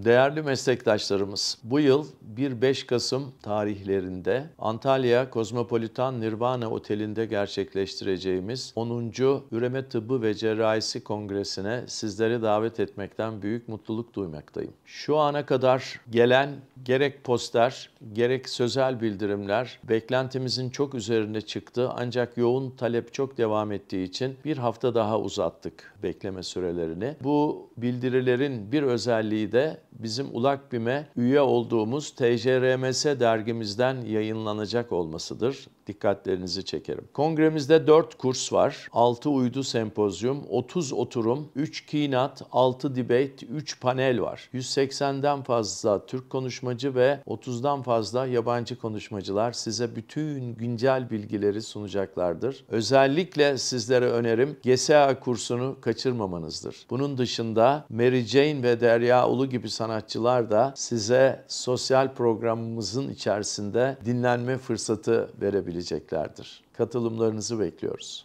Değerli meslektaşlarımız, bu yıl 1-5 Kasım tarihlerinde Antalya Kozmopolitan Nirvana Oteli'nde gerçekleştireceğimiz 10. Üreme Tıbbı ve Cerrahisi Kongresi'ne sizleri davet etmekten büyük mutluluk duymaktayım. Şu ana kadar gelen gerek poster, gerek sözel bildirimler beklentimizin çok üzerine çıktı ancak yoğun talep çok devam ettiği için bir hafta daha uzattık bekleme sürelerini. Bu bildirilerin bir özelliği de bizim Ulakbim'e üye olduğumuz TJRMS dergimizden yayınlanacak olmasıdır. Dikkatlerinizi çekerim. Kongremizde 4 kurs var. 6 uydu sempozyum, 30 oturum, 3 keynote, 6 debate, 3 panel var. 180'den fazla Türk konuşmacı ve 30'dan fazla yabancı konuşmacılar size bütün güncel bilgileri sunacaklardır. Özellikle sizlere önerim GSA kursunu kaçırmamanızdır. Bunun dışında Mary Jane ve Derya Ulu gibi san sanatçılar da size sosyal programımızın içerisinde dinlenme fırsatı verebileceklerdir. Katılımlarınızı bekliyoruz.